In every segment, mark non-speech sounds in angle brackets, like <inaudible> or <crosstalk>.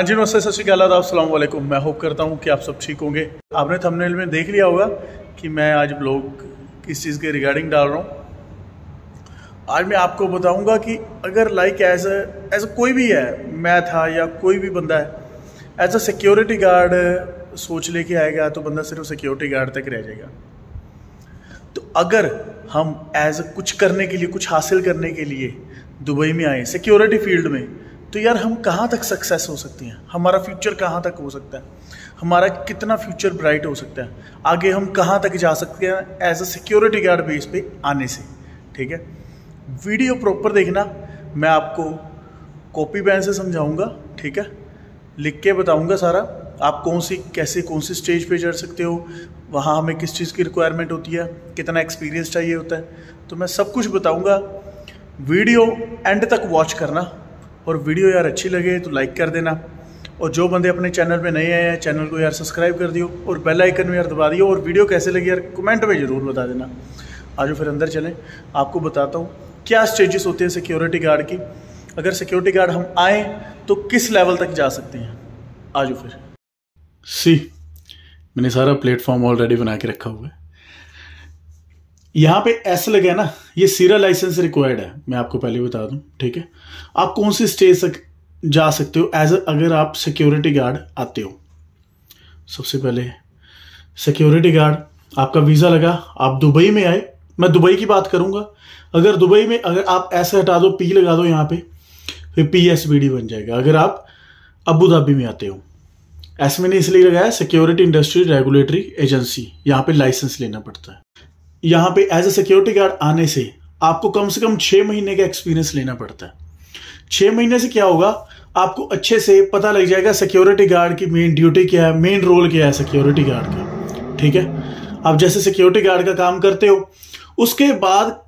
हाँ जी नमस्ते सत श्रीकाल आदाब सलामकुम मैं होप करता हूँ कि आप सब ठीक होंगे आपने थंबनेल में देख लिया होगा कि मैं आज ब्लॉग किस चीज़ के रिगार्डिंग डाल रहा हूँ आज मैं आपको बताऊँगा कि अगर लाइक एज एज कोई भी है मैं था या कोई भी बंदा है एज अ सिक्योरिटी गार्ड सोच लेके आएगा तो बंदा सिर्फ सिक्योरिटी गार्ड तक रह जाएगा तो अगर हम एज कुछ करने के लिए कुछ हासिल करने के लिए दुबई में आए सिक्योरिटी फील्ड में तो यार हम कहाँ तक सक्सेस हो सकते हैं हमारा फ्यूचर कहाँ तक हो सकता है हमारा कितना फ्यूचर ब्राइट हो सकता है आगे हम कहाँ तक जा सकते हैं as a security guard base पे आने से ठीक है वीडियो प्रॉपर देखना मैं आपको कॉपी बैन से समझाऊंगा ठीक है लिख के बताऊंगा सारा आप कौन सी कैसे कौन सी स्टेज पे चढ़ सकते हो वहाँ हमें किस चीज़ की रिक्वायरमेंट होती है कितना एक्सपीरियंस चाहिए होता है तो मैं सब कुछ बताऊँगा वीडियो एंड तक वॉच करना और वीडियो यार अच्छी लगे तो लाइक कर देना और जो बंदे अपने चैनल पे नए आए हैं चैनल को यार सब्सक्राइब कर दियो और बेल आइकन में यार दबा दियो और वीडियो कैसे लगी यार कमेंट में ज़रूर बता देना आज फिर अंदर चलें आपको बताता हूँ क्या स्टेजेस होते हैं सिक्योरिटी गार्ड की अगर सिक्योरिटी गार्ड हम आएँ तो किस लेवल तक जा सकते हैं आज फिर सी मैंने सारा प्लेटफॉर्म ऑलरेडी बना के रखा हुआ है यहाँ पे एस लगे ना ये सीरा लाइसेंस रिक्वायर्ड है मैं आपको पहले बता दूँ ठीक है आप कौन सी स्टेट तक जा सकते हो एज अगर आप सिक्योरिटी गार्ड आते हो सबसे पहले सिक्योरिटी गार्ड आपका वीज़ा लगा आप दुबई में आए मैं दुबई की बात करूंगा अगर दुबई में अगर आप ऐसे हटा दो पी लगा दो यहाँ पे फिर पी एस बी डी बन जाएगा अगर आप अबू धाबी में आते हो एस मैंने इसलिए लगाया सिक्योरिटी इंडस्ट्री रेगुलेटरी एजेंसी यहाँ पे लाइसेंस लेना पड़ता है यहां पे एज ए सिक्योरिटी गार्ड आने से आपको कम से कम छह महीने का एक्सपीरियंस लेना पड़ता है छह महीने से क्या होगा आपको अच्छे से पता लग जाएगा सिक्योरिटी गार्ड की मेन ड्यूटी क्या है मेन रोल क्या है सिक्योरिटी गार्ड का ठीक है आप जैसे सिक्योरिटी गार्ड का काम करते हो उसके बाद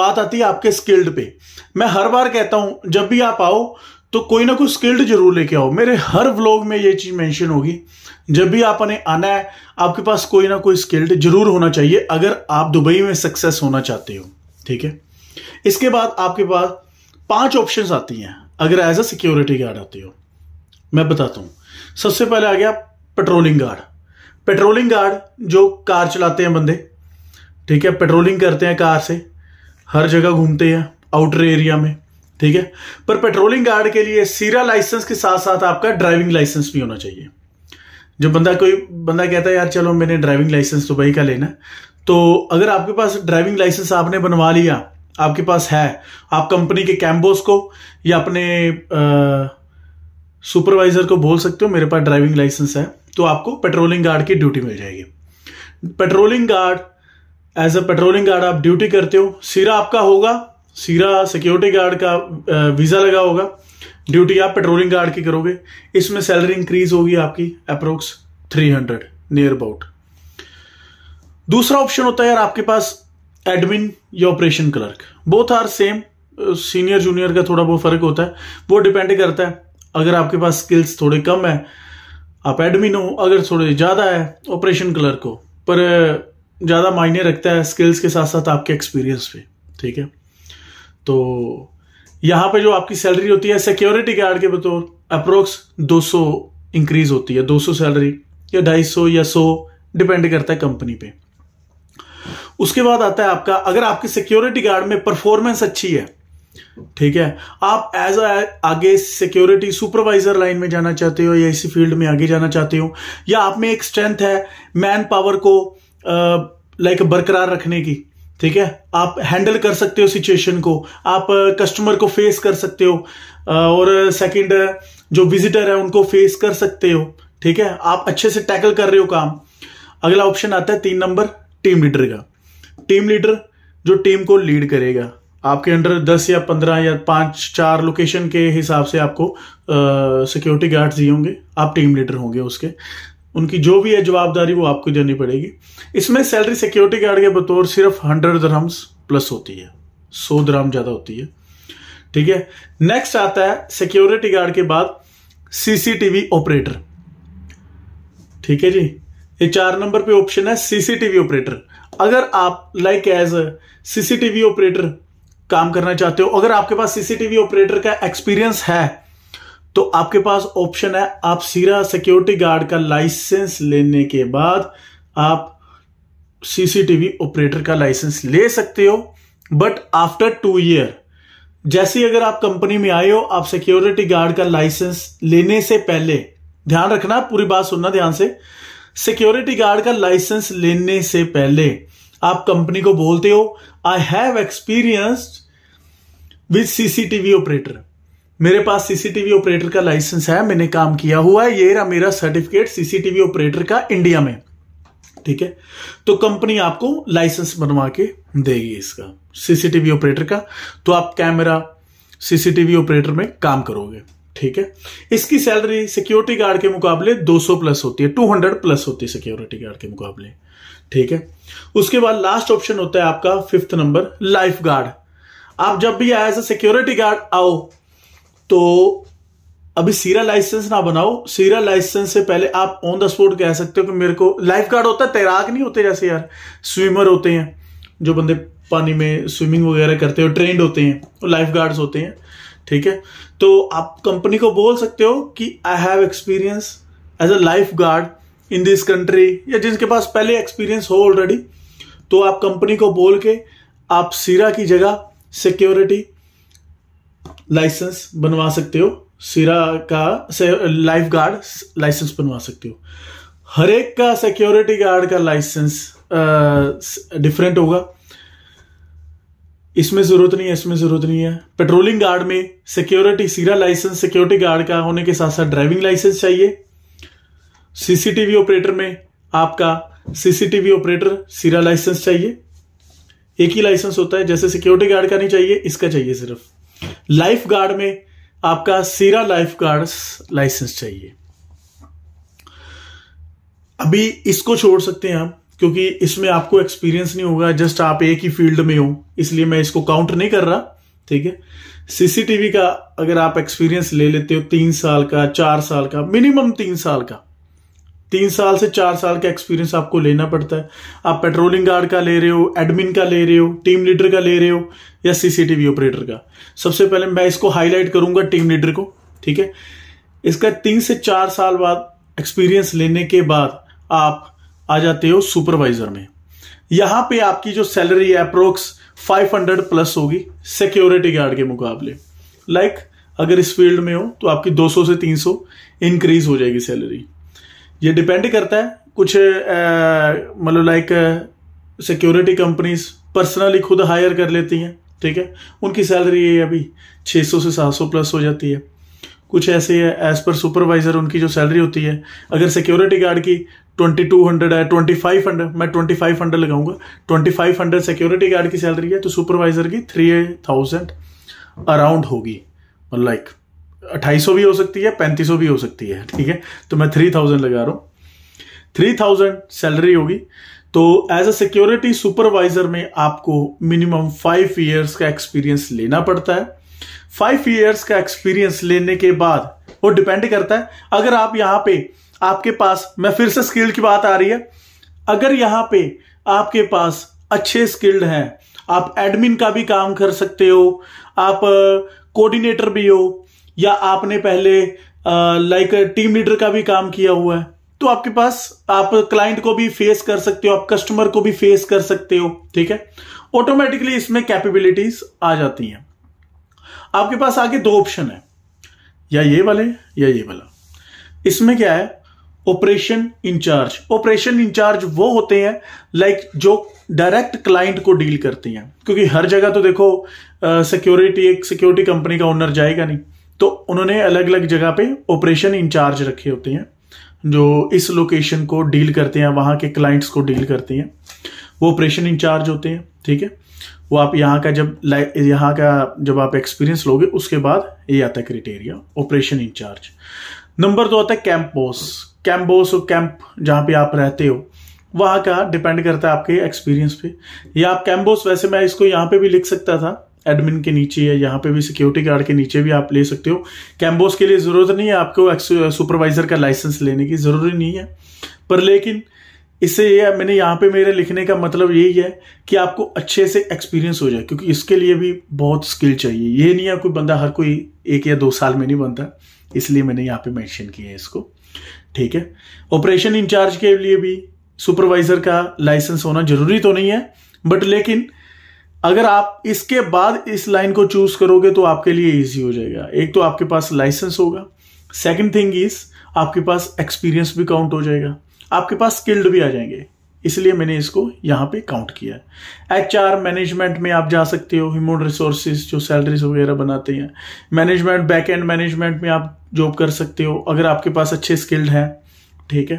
बात आती है आपके स्किल्ड पे मैं हर बार कहता हूं जब भी आप आओ तो कोई ना कोई स्किल्ड जरूर लेके आओ मेरे हर व्लॉग में ये चीज़ मेंशन होगी जब भी आपने आना है आपके पास कोई ना कोई स्किल्ड जरूर होना चाहिए अगर आप दुबई में सक्सेस होना चाहते हो ठीक है इसके बाद आपके पास पांच ऑप्शंस आती हैं अगर एज अ सिक्योरिटी गार्ड आते हो मैं बताता हूँ सबसे पहले आ गया पेट्रोलिंग गार्ड पेट्रोलिंग गार्ड जो कार चलाते हैं बंदे ठीक है पेट्रोलिंग करते हैं कार से हर जगह घूमते हैं आउटर एरिया में ठीक है पर पेट्रोलिंग गार्ड के लिए सीरा लाइसेंस के साथ साथ आपका ड्राइविंग लाइसेंस भी होना चाहिए जो बंदा कोई बंदा कहता है यार चलो मैंने ड्राइविंग लाइसेंस दुबई का लेना तो अगर आपके पास ड्राइविंग लाइसेंस आपने बनवा लिया आपके पास है आप कंपनी के कैम्बोस को या अपने सुपरवाइजर को बोल सकते हो मेरे पास ड्राइविंग लाइसेंस है तो आपको पेट्रोलिंग गार्ड की ड्यूटी मिल जाएगी patrolling guard as a patrolling guard आप ड्यूटी करते हो सिरा आपका होगा सीरा सिक्योरिटी गार्ड का वीज़ा लगा होगा ड्यूटी आप पेट्रोलिंग गार्ड की करोगे इसमें सैलरी इंक्रीज होगी आपकी अप्रोक्स 300 नियर अबाउट दूसरा ऑप्शन होता है यार आपके पास एडमिन या operation clerk both are same senior junior का थोड़ा बहुत फर्क होता है वो डिपेंड करता है अगर आपके पास स्किल्स थोड़े कम है आप एडमिन हो अगर थोड़े ज़्यादा है ऑपरेशन क्लर्क हो पर ज़्यादा मायने रखता है स्किल्स के साथ साथ आपके एक्सपीरियंस पे ठीक है तो यहाँ पे जो आपकी सैलरी होती है सिक्योरिटी गार्ड के बतौर अप्रोक्स 200 इंक्रीज होती है 200 सैलरी या 250 या 100 डिपेंड करता है कंपनी पे उसके बाद आता है आपका अगर आपकी सिक्योरिटी गार्ड में परफॉर्मेंस अच्छी है ठीक है आप एज आगे सिक्योरिटी सुपरवाइजर लाइन में जाना चाहते हो या इसी फील्ड में आगे जाना चाहते हो या आप में एक स्ट्रेंथ है मैन पावर को लाइक बरकरार रखने की ठीक है आप हैंडल कर सकते हो सिचुएशन को आप कस्टमर uh, को फेस कर सकते हो uh, और सेकंड uh, जो विजिटर है उनको फेस कर सकते हो ठीक है आप अच्छे से टैकल कर रहे हो काम अगला ऑप्शन आता है तीन नंबर टीम लीडर का टीम लीडर जो टीम को लीड करेगा आपके अंडर दस या पंद्रह या पांच चार लोकेशन के हिसाब से आपको सिक्योरिटी गार्ड्स ही होंगे आप टीम लीडर होंगे उसके उनकी जो भी है जवाबदारी वो आपको देनी पड़ेगी इसमें सैलरी सिक्योरिटी गार्ड के बतौर सिर्फ हंड्रेड ग्राम्स प्लस होती है सौ ग्राम ज़्यादा होती है ठीक है नेक्स्ट आता है सिक्योरिटी गार्ड के बाद सीसीटीवी ऑपरेटर ठीक है जी ये चार नंबर पे ऑप्शन है सीसीटीवी ऑपरेटर अगर आप लाइक एज सीसीटीवी ऑपरेटर काम करना चाहते हो अगर आपके पास सीसीटीवी ऑपरेटर का एक्सपीरियंस है तो आपके पास ऑप्शन है आप सीरा सिक्योरिटी गार्ड का लाइसेंस लेने के बाद आप सीसीटीवी ऑपरेटर का लाइसेंस ले सकते हो बट आफ्टर टू ईयर जैसे अगर आप कंपनी में आए हो आप सिक्योरिटी गार्ड का लाइसेंस लेने से पहले ध्यान रखना पूरी बात सुनना ध्यान से सिक्योरिटी गार्ड का लाइसेंस लेने से पहले आप कंपनी को बोलते हो I have experience with CCTV operator मेरे पास सीसीटीवी ऑपरेटर का लाइसेंस है मैंने काम किया हुआ है ये रहा मेरा सर्टिफिकेट सीसीटीवी ऑपरेटर का इंडिया में ठीक है तो कंपनी आपको लाइसेंस बनवा के देगी इसका सीसीटीवी ऑपरेटर का तो आप कैमरा सीसीटीवी ऑपरेटर में काम करोगे ठीक है इसकी सैलरी सिक्योरिटी गार्ड के मुकाबले 200 प्लस होती है 200 प्लस होती है सिक्योरिटी गार्ड के मुकाबले ठीक है उसके बाद लास्ट ऑप्शन होता है आपका फिफ्थ नंबर लाइफ गार्ड आप जब भी एज अ सिक्योरिटी गार्ड आओ तो अभी सीरा लाइसेंस ना बनाओ सीरा लाइसेंस से पहले आप ऑन द स्पॉट कह सकते हो कि मेरे को लाइफ गार्ड होता है तैराक नहीं होते जैसे यार स्विमर होते हैं जो बंदे पानी में स्विमिंग वगैरह करते हो ट्रेंड होते हैं लाइफ गार्ड होते हैं ठीक है तो आप कंपनी को बोल सकते हो कि I have experience as a life guard in this country या जिनके पास पहले एक्सपीरियंस हो ऑलरेडी तो आप कंपनी को बोल के आप सीरा की जगह सिक्योरिटी लाइसेंस बनवा सकते हो सिरा का से लाइफ गार्ड लाइसेंस बनवा सकते हो हर एक का सिक्योरिटी गार्ड का लाइसेंस डिफरेंट होगा इसमें जरूरत नहीं है इसमें जरूरत नहीं है पेट्रोलिंग गार्ड में security SIRA license security guard का होने के साथ साथ ड्राइविंग लाइसेंस चाहिए सीसीटीवी ऑपरेटर में आपका सीसीटीवी ऑपरेटर सीरा लाइसेंस चाहिए एक ही लाइसेंस होता है जैसे सिक्योरिटी गार्ड का नहीं चाहिए इसका चाहिए सिर्फ लाइफ गार्ड में आपका सीरा लाइफ गार्ड लाइसेंस चाहिए अभी इसको छोड़ सकते हैं आप क्योंकि इसमें आपको एक्सपीरियंस नहीं होगा जस्ट आप एक ही फील्ड में हो इसलिए मैं इसको काउंट नहीं कर रहा ठीक है सीसीटीवी का अगर आप एक्सपीरियंस ले लेते हो तीन साल का चार साल का मिनिमम तीन साल का तीन साल से चार साल का एक्सपीरियंस आपको लेना पड़ता है आप पेट्रोलिंग गार्ड का ले रहे हो एडमिन का ले रहे हो टीम लीडर का ले रहे हो या सीसीटीवी ऑपरेटर का सबसे पहले मैं इसको हाईलाइट करूंगा टीम लीडर को ठीक है इसका तीन से चार साल बाद एक्सपीरियंस लेने के बाद आप आ जाते हो सुपरवाइजर में यहां पे आपकी जो सैलरी है अप्रोक्स 500 प्लस होगी सिक्योरिटी गार्ड के मुकाबले लाइक like, अगर इस फील्ड में हो तो आपकी 200 से 300 इंक्रीज हो जाएगी सैलरी ये डिपेंड करता है कुछ मतलब लाइक सिक्योरिटी कंपनीज पर्सनली खुद हायर कर लेती हैं ठीक है उनकी सैलरी अभी 600 से 700 प्लस हो जाती है कुछ ऐसे है एज पर सुपरवाइजर उनकी जो सैलरी होती है अगर सिक्योरिटी गार्ड की 2200 है 2500 मैं 2500 लगाऊंगा twenty five hundred security guard की सैलरी है तो सुपरवाइजर की थ्री थाउजेंड अराउंड होगी लाइक मतलब like, अट्ठाईस भी हो सकती है पैंतीस भी हो सकती है ठीक है तो मैं थ्री थाउजेंड लगा रहा हूं थ्री थाउजेंड सैलरी होगी तो एज अ सिक्योरिटी सुपरवाइजर में आपको मिनिमम फाइव ईयर्स का एक्सपीरियंस लेना पड़ता है फाइव ईयर्स का एक्सपीरियंस लेने के बाद वो डिपेंड करता है अगर आप यहां पे आपके पास मैं फिर से स्किल्ड की बात आ रही है अगर यहां पे आपके पास अच्छे स्किल्ड हैं आप एडमिन का भी काम कर सकते हो आप कोऑर्डिनेटर भी हो या आपने पहले लाइक टीम लीडर का भी काम किया हुआ है तो आपके पास आप क्लाइंट को भी फेस कर सकते हो आप कस्टमर को भी फेस कर सकते हो ठीक है ऑटोमेटिकली इसमें कैपेबिलिटीज आ जाती हैं आपके पास आगे दो ऑप्शन है या ये वाले या ये वाला इसमें क्या है ऑपरेशन इंचार्ज ऑपरेशन इंचार्ज वो होते हैं लाइक like जो डायरेक्ट क्लाइंट को डील करती हैं क्योंकि हर जगह तो देखो सिक्योरिटी एक सिक्योरिटी कंपनी का ओनर जाएगा नहीं तो उन्होंने अलग अलग जगह पे ऑपरेशन इंचार्ज रखे होते हैं जो इस लोकेशन को डील करते हैं वहां के क्लाइंट्स को डील करते हैं वो ऑपरेशन इंचार्ज होते हैं ठीक है वो आप यहाँ का जब लाइफ यहाँ का जब आप एक्सपीरियंस लोगे उसके बाद ये आता है क्रिटेरिया ऑपरेशन इंचार्ज नंबर दो आता है कैंप बॉस कैंप बॉस और कैंप जहाँ पे आप रहते हो वहाँ का डिपेंड करता है आपके एक्सपीरियंस पे या आप कैंप बॉस वैसे मैं इसको यहाँ पे भी लिख सकता था एडमिन के नीचे या यहाँ पे भी सिक्योरिटी गार्ड के नीचे भी आप ले सकते हो कैम्बोस के लिए ज़रूरत नहीं है आपको सुपरवाइजर का लाइसेंस लेने की ज़रूरी नहीं है पर लेकिन इससे ये मैंने यहाँ पे मेरे लिखने का मतलब यही है कि आपको अच्छे से एक्सपीरियंस हो जाए क्योंकि इसके लिए भी बहुत स्किल चाहिए ये नहीं है कोई बंदा हर कोई एक या दो साल में नहीं बनता इसलिए मैंने यहाँ पे मेंशन किया है इसको ठीक है ऑपरेशन इंचार्ज के लिए भी सुपरवाइजर का लाइसेंस होना जरूरी तो नहीं है बट लेकिन अगर आप इसके बाद इस लाइन को चूज करोगे तो आपके लिए इजी हो जाएगा एक तो आपके पास लाइसेंस होगा सेकंड थिंग इज आपके पास एक्सपीरियंस भी काउंट हो जाएगा आपके पास स्किल्ड भी आ जाएंगे इसलिए मैंने इसको यहाँ पे काउंट किया है एच आर मैनेजमेंट में आप जा सकते हो ह्यूमन रिसोर्सेज जो सैलरीज वगैरह बनाते हैं मैनेजमेंट बैक एंड मैनेजमेंट में आप जॉब कर सकते हो अगर आपके पास अच्छे स्किल्ड हैं ठीक है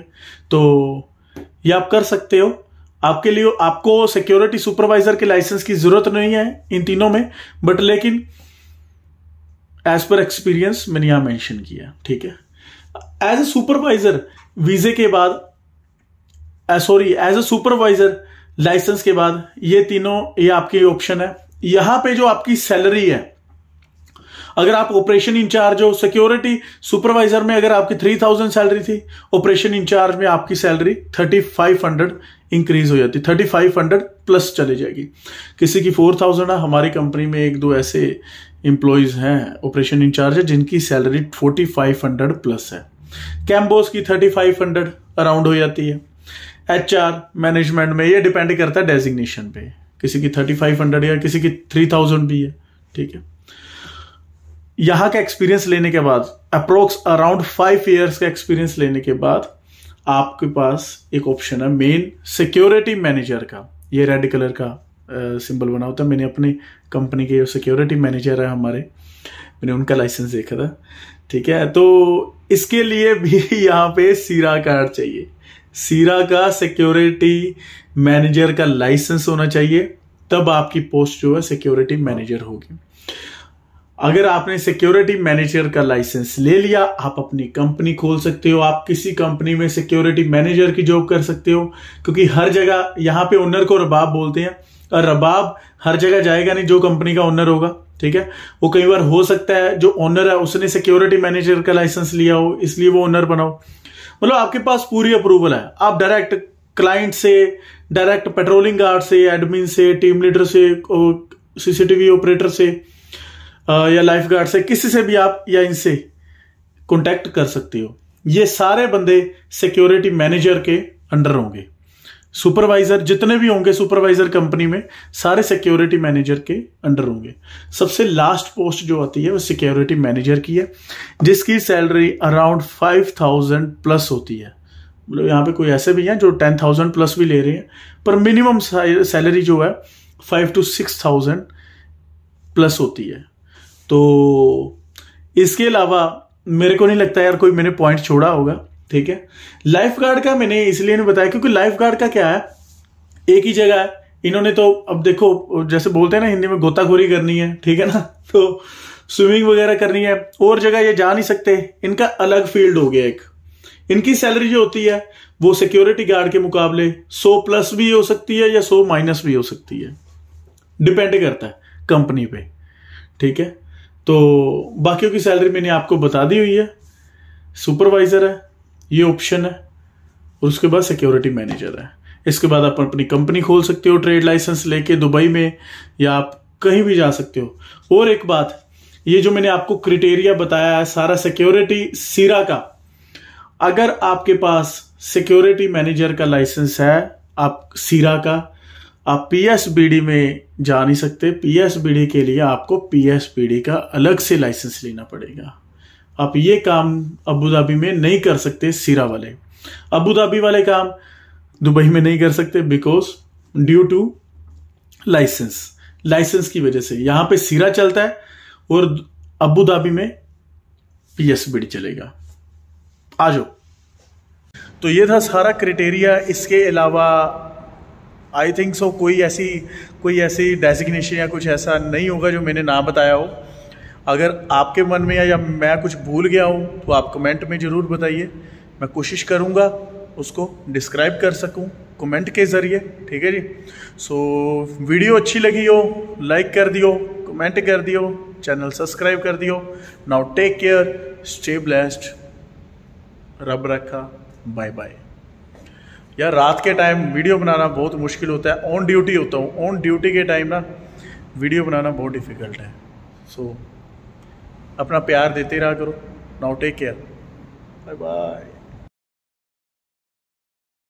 तो ये आप कर सकते हो आपके लिए आपको सिक्योरिटी सुपरवाइजर के लाइसेंस की जरूरत नहीं है इन तीनों में बट लेकिन एज पर एक्सपीरियंस मैंने यहां मैंशन किया ठीक है एज ए सुपरवाइजर वीजे के बाद sorry as a supervisor license के बाद ये तीनों ये आपके ऑप्शन है यहां पे जो आपकी सैलरी है अगर आप ऑपरेशन इंचार्ज हो सिक्योरिटी सुपरवाइजर में अगर आपकी थ्री थाउजेंड सैलरी थी ऑपरेशन इंचार्ज में आपकी salary thirty five hundred increase हो जाती है थर्टी फाइव हंड्रेड प्लस चली जाएगी किसी की फोर थाउजेंड है हमारी कंपनी में एक दो ऐसे इंप्लॉयज हैं ऑपरेशन इंचार्ज है जिनकी salary forty five hundred plus है कैम्बोस की थर्टी फाइव हंड्रेड अराउंड हो जाती है एच आर मैनेजमेंट में ये डिपेंड करता है डेजिग्नेशन पे किसी की थर्टी फाइव हंड्रेड या किसी की थ्री थाउजेंड भी है ठीक है यहां का एक्सपीरियंस लेने के बाद अप्रोक्स अराउंड फाइव ईयर्स का एक्सपीरियंस लेने के बाद आपके पास एक ऑप्शन है मेन सिक्योरिटी मैनेजर का ये रेड कलर का सिंबल बना होता है मैंने अपनी कंपनी के सिक्योरिटी मैनेजर है हमारे मैंने उनका लाइसेंस देखा था ठीक है तो इसके लिए भी <laughs> यहाँ पे सीरा कार्ड चाहिए सीरा का सिक्योरिटी मैनेजर का लाइसेंस होना चाहिए तब आपकी पोस्ट जो है सिक्योरिटी मैनेजर होगी अगर आपने सिक्योरिटी मैनेजर का लाइसेंस ले लिया आप अपनी कंपनी खोल सकते हो आप किसी कंपनी में सिक्योरिटी मैनेजर की जॉब कर सकते हो क्योंकि हर जगह यहाँ पे ओनर को रबाब बोलते हैं और रबाब हर जगह जाएगा नहीं जो कंपनी का ओनर होगा ठीक है वो कई बार हो सकता है जो ओनर है उसने सिक्योरिटी मैनेजर का लाइसेंस लिया हो इसलिए वो ओनर बनाओ मतलब आपके पास पूरी अप्रूवल है आप डायरेक्ट क्लाइंट से डायरेक्ट पेट्रोलिंग गार्ड से एडमिन से टीम लीडर से सीसीटीवी ऑपरेटर से या लाइफ गार्ड से किसी से भी आप या इनसे कॉन्टैक्ट कर सकते हो ये सारे बंदे सिक्योरिटी मैनेजर के अंडर होंगे सुपरवाइजर जितने भी होंगे सुपरवाइजर कंपनी में सारे सिक्योरिटी मैनेजर के अंडर होंगे सबसे लास्ट पोस्ट जो आती है वो सिक्योरिटी मैनेजर की है जिसकी salary around five thousand plus होती है मतलब यहाँ पे कोई ऐसे भी हैं जो टेन थाउजेंड प्लस भी ले रहे हैं पर मिनिमम सैलरी जो है five to six thousand plus होती है तो इसके अलावा मेरे को नहीं लगता यार कोई मैंने पॉइंट छोड़ा होगा ठीक है लाइफ गार्ड का मैंने इसलिए नहीं बताया क्योंकि लाइफ गार्ड का क्या है एक ही जगह है इन्होंने तो अब देखो जैसे बोलते हैं ना हिंदी में गोताखोरी करनी है ठीक है ना <laughs> तो स्विमिंग वगैरह करनी है और जगह ये जा नहीं सकते इनका अलग फील्ड हो गया एक इनकी सैलरी जो होती है वो सिक्योरिटी गार्ड के मुकाबले 100 प्लस भी हो सकती है या 100 माइनस भी हो सकती है डिपेंड करता है कंपनी पे ठीक है तो बाकियों की सैलरी मैंने आपको बता दी हुई है सुपरवाइजर है ये ऑप्शन है और उसके बाद सिक्योरिटी मैनेजर है इसके बाद आप अपनी कंपनी खोल सकते हो ट्रेड लाइसेंस लेके दुबई में या आप कहीं भी जा सकते हो और एक बात ये जो मैंने आपको क्रिटेरिया बताया है सारा सिक्योरिटी सिरा का अगर आपके पास सिक्योरिटी मैनेजर का लाइसेंस है आप सिरा का आप पी में जा नहीं सकते पी के लिए आपको पी का अलग से लाइसेंस लेना पड़ेगा आप ये काम अबू धाबी में नहीं कर सकते सिरा वाले अबू धाबी वाले काम दुबई में नहीं कर सकते because due to license license की वजह से यहां पे सिरा चलता है और अबू धाबी में पी चलेगा आ जाओ तो ये था सारा क्रिटेरिया इसके अलावा आई थिंक सो कोई ऐसी कोई ऐसी डेजिग्नेशन या कुछ ऐसा नहीं होगा जो मैंने ना बताया हो अगर आपके मन में या मैं कुछ भूल गया हूँ तो आप कमेंट में ज़रूर बताइए मैं कोशिश करूँगा उसको डिस्क्राइब कर सकूँ कमेंट के ज़रिए ठीक है जी सो so, वीडियो अच्छी लगी हो लाइक कर दियो कमेंट कर दियो चैनल सब्सक्राइब कर दियो now take care stay blessed रब रखा बाय बाय यार रात के टाइम वीडियो बनाना बहुत मुश्किल होता है ऑन ड्यूटी होता हूँ ऑन ड्यूटी के टाइम ना वीडियो बनाना बहुत डिफ़िकल्ट है सो so, अपना प्यार देते रहा करो now take care bye bye